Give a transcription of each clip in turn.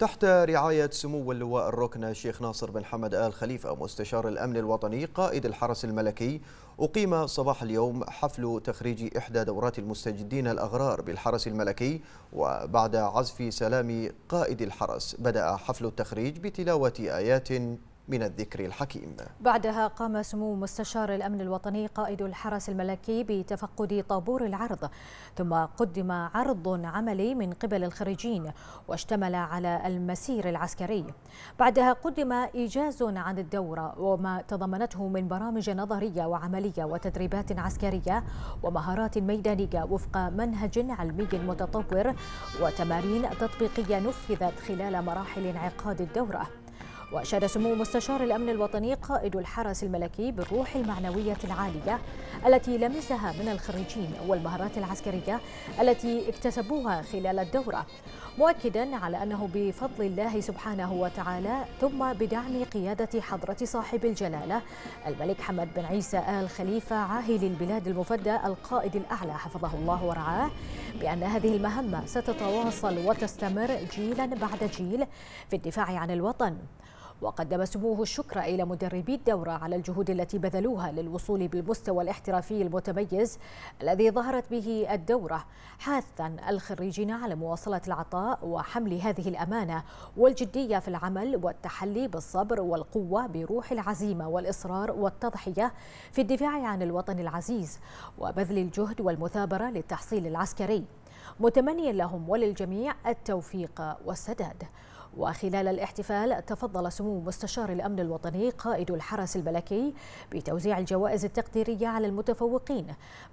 تحت رعاية سمو اللواء الركن الشيخ ناصر بن حمد آل خليفة مستشار الأمن الوطني قائد الحرس الملكي أقيم صباح اليوم حفل تخريج إحدى دورات المستجدين الأغرار بالحرس الملكي وبعد عزف سلام قائد الحرس بدأ حفل التخريج بتلاوة آيات من الذكر الحكيم بعدها قام سمو مستشار الأمن الوطني قائد الحرس الملكي بتفقد طابور العرض ثم قدم عرض عملي من قبل الخريجين واشتمل على المسير العسكري بعدها قدم إيجاز عن الدورة وما تضمنته من برامج نظرية وعملية وتدريبات عسكرية ومهارات ميدانية وفق منهج علمي متطور وتمارين تطبيقية نفذت خلال مراحل انعقاد الدورة وأشاد سمو مستشار الأمن الوطني قائد الحرس الملكي بالروح المعنوية العالية التي لمسها من الخريجين والمهارات العسكرية التي اكتسبوها خلال الدورة مؤكدا على أنه بفضل الله سبحانه وتعالى ثم بدعم قيادة حضرة صاحب الجلالة الملك حمد بن عيسى آل خليفة عاهل البلاد المفدى القائد الأعلى حفظه الله ورعاه بأن هذه المهمة ستتواصل وتستمر جيلا بعد جيل في الدفاع عن الوطن وقدم سموه الشكر إلى مدربي الدورة على الجهود التي بذلوها للوصول بالمستوى الاحترافي المتميز الذي ظهرت به الدورة حاثا الخريجين على مواصلة العطاء وحمل هذه الأمانة والجدية في العمل والتحلي بالصبر والقوة بروح العزيمة والإصرار والتضحية في الدفاع عن الوطن العزيز وبذل الجهد والمثابرة للتحصيل العسكري متمنيا لهم وللجميع التوفيق والسداد وخلال الاحتفال تفضل سمو مستشار الأمن الوطني قائد الحرس الملكي بتوزيع الجوائز التقديرية على المتفوقين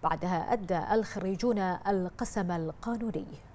بعدها أدى الخريجون القسم القانوني